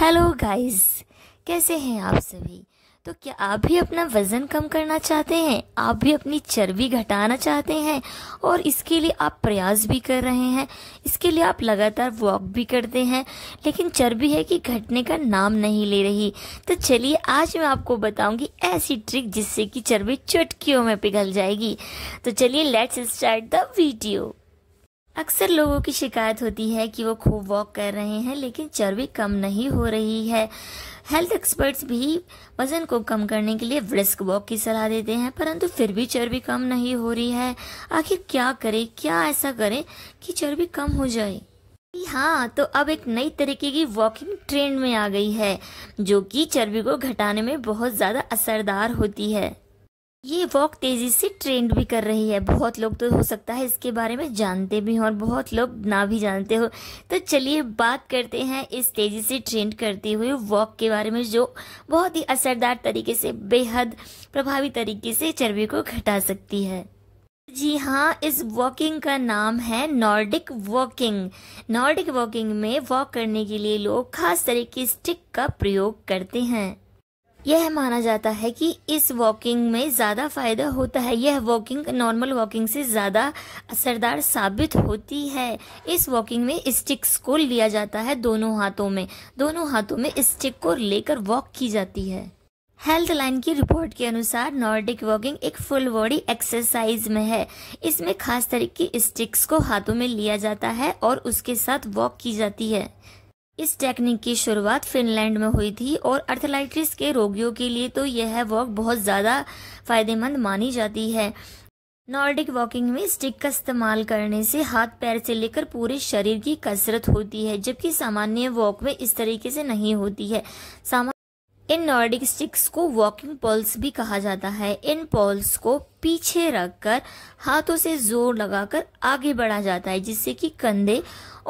hello guys कैसे हैं आप सभी तो क्या आप भी अपना वज़न कम करना चाहते हैं आप भी अपनी चर्बी घटाना चाहते हैं और इसके लिए आप प्रयास भी कर रहे हैं इसके लिए आप लगातार वॉक भी करते हैं लेकिन चर्बी है कि घटने का नाम नहीं ले रही तो चलिए आज मैं आपको बताऊंगी ऐसी ट्रिक जिससे कि चर्बी चुटकियों में पिघल जाएगी तो चलिए लेट्स स्टार्ट द वीडियो अक्सर लोगों की शिकायत होती है कि वो खूब वॉक कर रहे हैं लेकिन चर्बी कम नहीं हो रही है हेल्थ एक्सपर्ट्स भी वज़न को कम करने के लिए ब्रिस्क वॉक की सलाह देते हैं परंतु फिर भी चर्बी कम नहीं हो रही है आखिर क्या करें क्या ऐसा करें कि चर्बी कम हो जाए हाँ तो अब एक नई तरीके की वॉकिंग ट्रेंड में आ गई है जो कि चर्बी को घटाने में बहुत ज़्यादा असरदार होती है ये वॉक तेज़ी से ट्रेंड भी कर रही है बहुत लोग तो हो सकता है इसके बारे में जानते भी हो और बहुत लोग ना भी जानते हो तो चलिए बात करते हैं इस तेज़ी से ट्रेंड करते हुए वॉक के बारे में जो बहुत ही असरदार तरीके से बेहद प्रभावी तरीके से चर्बी को घटा सकती है जी हाँ इस वॉकिंग का नाम है नॉर्डिक वॉकिंग नॉर्डिक वॉकिंग में वॉक करने के लिए लोग खास तरह की स्टिक का प्रयोग करते हैं यह माना जाता है कि इस वॉकिंग में ज़्यादा फायदा होता है यह वॉकिंग नॉर्मल वॉकिंग से ज़्यादा असरदार साबित होती है इस वॉकिंग में स्टिक्स को लिया जाता है दोनों हाथों में दोनों हाथों में स्टिक को लेकर वॉक की जाती है हेल्थ लाइन की रिपोर्ट के अनुसार नॉर्डिक वॉकिंग एक फुल बॉडी एक्सरसाइज में है इसमें खास तरीके की स्टिक्स को हाथों में लिया जाता है और उसके साथ वॉक की जाती है इस टेक्निक की शुरुआत फिनलैंड में हुई थी और अर्थलाइटिस के रोगियों के लिए तो यह वॉक बहुत ज़्यादा फायदेमंद मानी जाती है नॉर्डिक वॉकिंग में स्टिक का इस्तेमाल करने से हाथ पैर से लेकर पूरे शरीर की कसरत होती है जबकि सामान्य वॉक में इस तरीके से नहीं होती है सामान्य इन नॉर्डिक स्टिक्स को वॉकिंग पॉल्स भी कहा जाता है इन पॉल्स को पीछे रखकर हाथों से जोर लगाकर आगे बढ़ा जाता है जिससे कि कंधे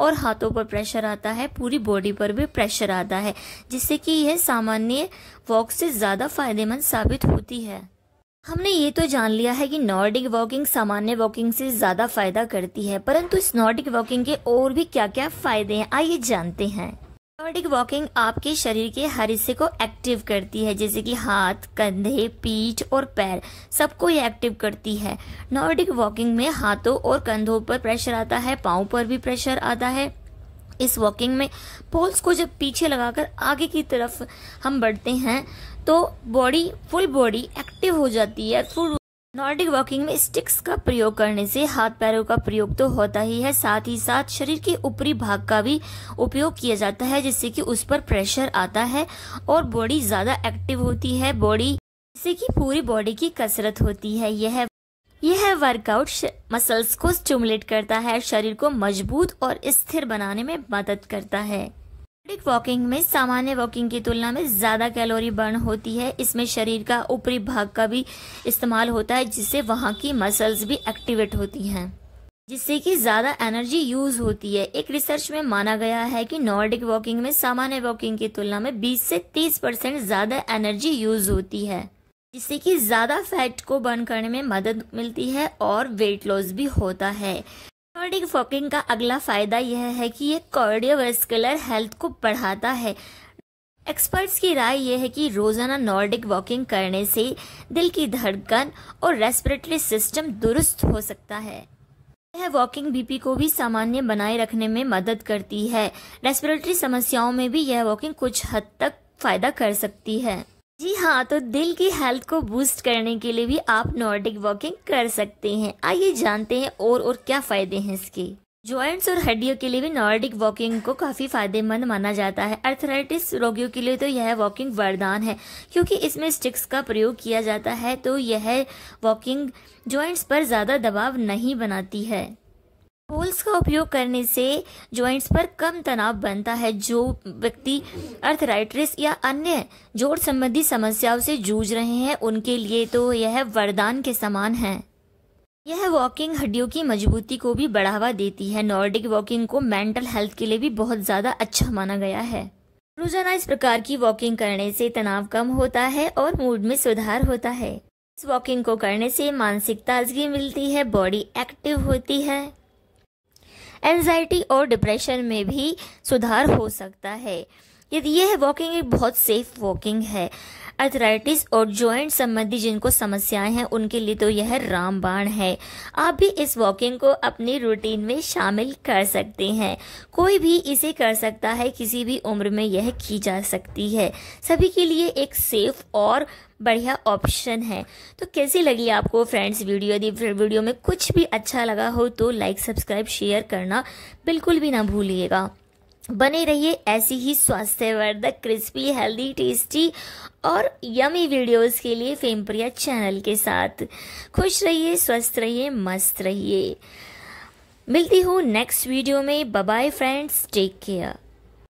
और हाथों पर प्रेशर आता है पूरी बॉडी पर भी प्रेशर आता है जिससे कि यह सामान्य वॉक से ज़्यादा फायदेमंद साबित होती है हमने ये तो जान लिया है कि नॉर्डिक वॉकिंग सामान्य वॉकिंग से ज़्यादा फायदा करती है परंतु इस नॉर्डिक वॉकिंग के और भी क्या क्या फायदे हैं आइए जानते हैं नॉर्डिक वॉकिंग आपके शरीर के हर हिस्से को एक्टिव करती है जैसे कि हाथ कंधे पीठ और पैर सबको ये एक्टिव करती है नॉर्डिक वॉकिंग में हाथों और कंधों पर प्रेशर आता है पाँव पर भी प्रेशर आता है इस वॉकिंग में पोल्स को जब पीछे लगाकर आगे की तरफ हम बढ़ते हैं तो बॉडी फुल बॉडी एक्टिव हो जाती है फुल नॉर्डिक वॉकिंग में स्टिक्स का प्रयोग करने से हाथ पैरों का प्रयोग तो होता ही है साथ ही साथ शरीर के ऊपरी भाग का भी उपयोग किया जाता है जिससे कि उस पर प्रेशर आता है और बॉडी ज़्यादा एक्टिव होती है बॉडी जिससे कि पूरी बॉडी की कसरत होती है यह यह वर्कआउट मसल्स को स्टिमुलेट करता है शरीर को मजबूत और स्थिर बनाने में मदद करता है नॉर्डिक वॉकिंग में सामान्य वॉकिंग की तुलना में ज़्यादा कैलोरी बर्न होती है इसमें शरीर का ऊपरी भाग का भी इस्तेमाल होता है जिससे वहाँ की मसल्स भी एक्टिवेट होती हैं जिससे कि ज़्यादा एनर्जी यूज होती है एक रिसर्च में माना गया है कि नॉर्डिक वॉकिंग में सामान्य वॉकिंग की तुलना में 20 से 30 परसेंट ज़्यादा एनर्जी यूज होती है जिससे कि ज़्यादा फैट को बर्न करने में मदद मिलती है और वेट लॉस भी होता है नॉर्डिक वॉकिंग का अगला फ़ायदा यह है कि यह कार्डियोवेस्कुलर हेल्थ को बढ़ाता है एक्सपर्ट्स की राय यह है कि रोज़ाना नॉर्डिक वॉकिंग करने से दिल की धड़कन और रेस्पिरेटरी सिस्टम दुरुस्त हो सकता है यह वॉकिंग बीपी को भी सामान्य बनाए रखने में मदद करती है रेस्पिरेटरी समस्याओं में भी यह वॉकिंग कुछ हद तक फ़ायदा कर सकती है जी हाँ तो दिल की हेल्थ को बूस्ट करने के लिए भी आप नॉर्डिक वॉकिंग कर सकते हैं आइए जानते हैं और और क्या फायदे हैं इसके ज्वाइंट्स और हड्डियों के लिए भी नॉर्डिक वॉकिंग को काफ़ी फायदेमंद माना जाता है अर्थराइटिस रोगियों के लिए तो यह वॉकिंग वरदान है क्योंकि इसमें स्टिक्स का प्रयोग किया जाता है तो यह वॉकिंग ज्वाइंट्स पर ज़्यादा दबाव नहीं बनाती है पोल्स का उपयोग करने से जॉइंट्स पर कम तनाव बनता है जो व्यक्ति अर्थराइटिस या अन्य जोड़ संबंधी समस्याओं से जूझ रहे हैं उनके लिए तो यह वरदान के समान है यह वॉकिंग हड्डियों की मजबूती को भी बढ़ावा देती है नॉर्डिक वॉकिंग को मेंटल हेल्थ के लिए भी बहुत ज़्यादा अच्छा माना गया है रोजाना इस प्रकार की वॉकिंग करने से तनाव कम होता है और मूड में सुधार होता है इस वॉकिंग को करने से मानसिक ताजगी मिलती है बॉडी एक्टिव होती है एनजाइटी और डिप्रेशन में भी सुधार हो सकता है यदि यह वॉकिंग एक बहुत सेफ वॉकिंग है अर्थराइटिस और जॉइंट संबंधी जिनको समस्याएं हैं उनके लिए तो यह रामबाण है आप भी इस वॉकिंग को अपनी रूटीन में शामिल कर सकते हैं कोई भी इसे कर सकता है किसी भी उम्र में यह की जा सकती है सभी के लिए एक सेफ और बढ़िया ऑप्शन है तो कैसी लगी आपको फ्रेंड्स वीडियो यदि वीडियो में कुछ भी अच्छा लगा हो तो लाइक सब्सक्राइब शेयर करना बिल्कुल भी ना भूलिएगा बने रहिए ऐसी ही स्वास्थ्यवर्धक क्रिस्पी हेल्दी टेस्टी और यमी वीडियोस के लिए फेम प्रिया चैनल के साथ खुश रहिए स्वस्थ रहिए मस्त रहिए मिलती हूँ नेक्स्ट वीडियो में बाय फ्रेंड्स टेक केयर